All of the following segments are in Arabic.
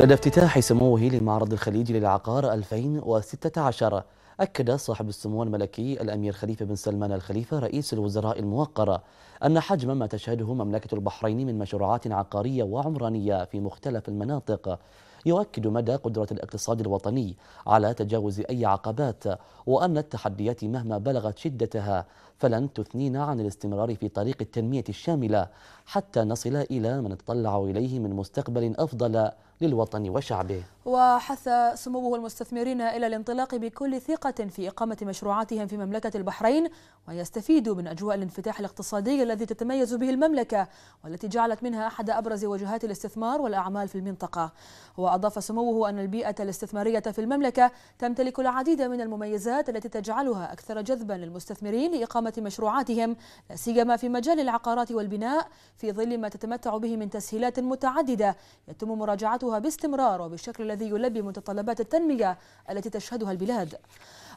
لدى افتتاح سموه لمعرض الخليج للعقار 2016 أكد صاحب السمو الملكي الأمير خليفة بن سلمان الخليفة رئيس الوزراء الموقر أن حجم ما تشهده مملكة البحرين من مشروعات عقارية وعمرانية في مختلف المناطق يؤكد مدى قدرة الاقتصاد الوطني على تجاوز أي عقبات وأن التحديات مهما بلغت شدتها فلن تثنينا عن الاستمرار في طريق التنمية الشاملة حتى نصل إلى ما نتطلع إليه من مستقبل أفضل للوطن وشعبه وحث سموه المستثمرين إلى الانطلاق بكل ثقة في إقامة مشروعاتهم في مملكة البحرين ويستفيدوا من أجواء الانفتاح الاقتصادي الذي تتميز به المملكة والتي جعلت منها أحد أبرز وجهات الاستثمار والأعمال في المنطقة وأضاف سموه أن البيئة الاستثمارية في المملكة تمتلك العديد من المميزات التي تجعلها أكثر جذبا للمستثمرين لإقامة مشروعاتهم سيما في مجال العقارات والبناء في ظل ما تتمتع به من تسهيلات متعددة يتم مراجعتها تنفيذها باستمرار وبالشكل الذي يلبي متطلبات التنمية التي تشهدها البلاد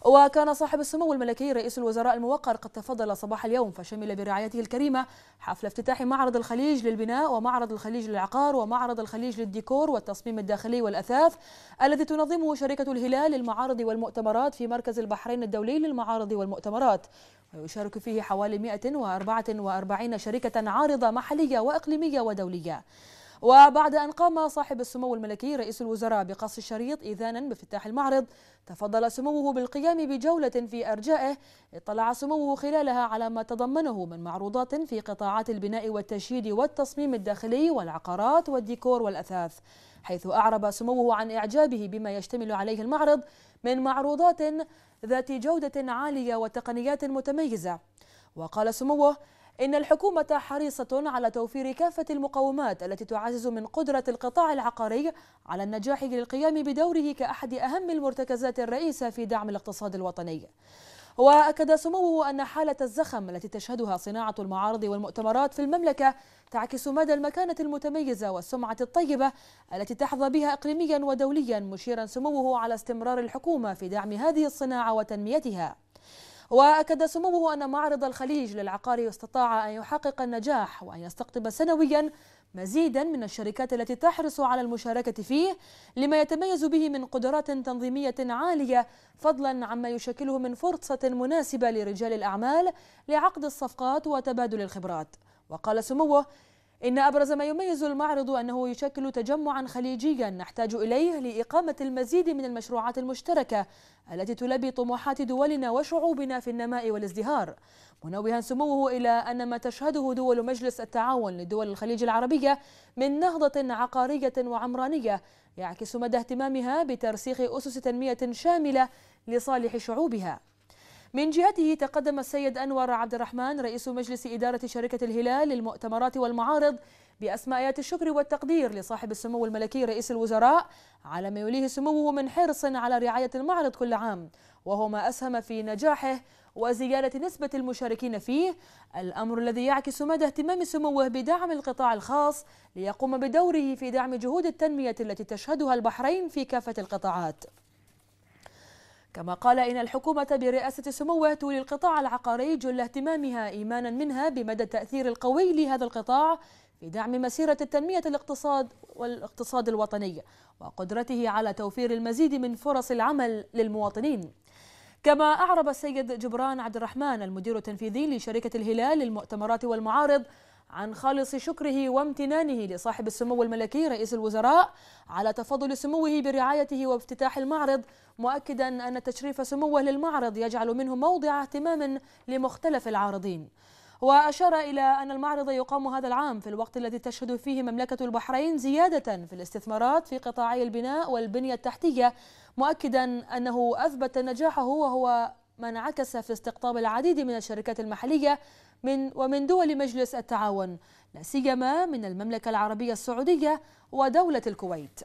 وكان صاحب السمو الملكي رئيس الوزراء الموقر قد تفضل صباح اليوم فشمل برعايته الكريمة حفل افتتاح معرض الخليج للبناء ومعرض الخليج للعقار ومعرض الخليج للديكور والتصميم الداخلي والأثاث الذي تنظمه شركة الهلال للمعارض والمؤتمرات في مركز البحرين الدولي للمعارض والمؤتمرات ويشارك فيه حوالي 144 شركة عارضة محلية وإقليمية ودولية وبعد أن قام صاحب السمو الملكي رئيس الوزراء بقص الشريط إذانا بافتتاح المعرض تفضل سموه بالقيام بجولة في أرجائه اطلع سموه خلالها على ما تضمنه من معروضات في قطاعات البناء والتشييد والتصميم الداخلي والعقارات والديكور والأثاث حيث أعرب سموه عن إعجابه بما يشتمل عليه المعرض من معروضات ذات جودة عالية وتقنيات متميزة وقال سموه إن الحكومة حريصة على توفير كافة المقومات التي تعزز من قدرة القطاع العقاري على النجاح للقيام بدوره كأحد أهم المرتكزات الرئيسة في دعم الاقتصاد الوطني وأكد سموه أن حالة الزخم التي تشهدها صناعة المعارض والمؤتمرات في المملكة تعكس مدى المكانة المتميزة والسمعة الطيبة التي تحظى بها إقليميا ودوليا مشيرا سموه على استمرار الحكومة في دعم هذه الصناعة وتنميتها وأكد سموه أن معرض الخليج للعقار استطاع أن يحقق النجاح وأن يستقطب سنويا مزيدا من الشركات التي تحرص على المشاركة فيه لما يتميز به من قدرات تنظيمية عالية فضلا عما يشكله من فرصة مناسبة لرجال الأعمال لعقد الصفقات وتبادل الخبرات وقال سموه إن أبرز ما يميز المعرض أنه يشكل تجمعا خليجيا نحتاج إليه لإقامة المزيد من المشروعات المشتركة التي تلبي طموحات دولنا وشعوبنا في النماء والازدهار منوها سموه إلى أن ما تشهده دول مجلس التعاون لدول الخليج العربية من نهضة عقارية وعمرانية يعكس مدى اهتمامها بترسيخ أسس تنمية شاملة لصالح شعوبها من جهته تقدم السيد أنور عبد الرحمن رئيس مجلس إدارة شركة الهلال للمؤتمرات والمعارض بأسمائيات الشكر والتقدير لصاحب السمو الملكي رئيس الوزراء على ما يوليه سموه من حرص على رعاية المعرض كل عام وهو ما أسهم في نجاحه وزيادة نسبة المشاركين فيه الأمر الذي يعكس مدى اهتمام سموه بدعم القطاع الخاص ليقوم بدوره في دعم جهود التنمية التي تشهدها البحرين في كافة القطاعات كما قال إن الحكومة برئاسة سموه تولي القطاع العقاري جل اهتمامها إيمانا منها بمدى التأثير القوي لهذا القطاع في دعم مسيرة التنمية الاقتصاد والاقتصاد الوطني وقدرته على توفير المزيد من فرص العمل للمواطنين كما أعرب السيد جبران عبد الرحمن المدير التنفيذي لشركة الهلال للمؤتمرات والمعارض عن خالص شكره وامتنانه لصاحب السمو الملكي رئيس الوزراء على تفضل سموه برعايته وافتتاح المعرض مؤكدا أن تشريف سموه للمعرض يجعل منه موضع اهتمام لمختلف العارضين وأشار إلى أن المعرض يقام هذا العام في الوقت الذي تشهد فيه مملكة البحرين زيادة في الاستثمارات في قطاعي البناء والبنية التحتية مؤكدا أنه أثبت نجاحه وهو ما انعكس في استقطاب العديد من الشركات المحلية من ومن دول مجلس التعاون لا سيما من المملكة العربية السعودية ودولة الكويت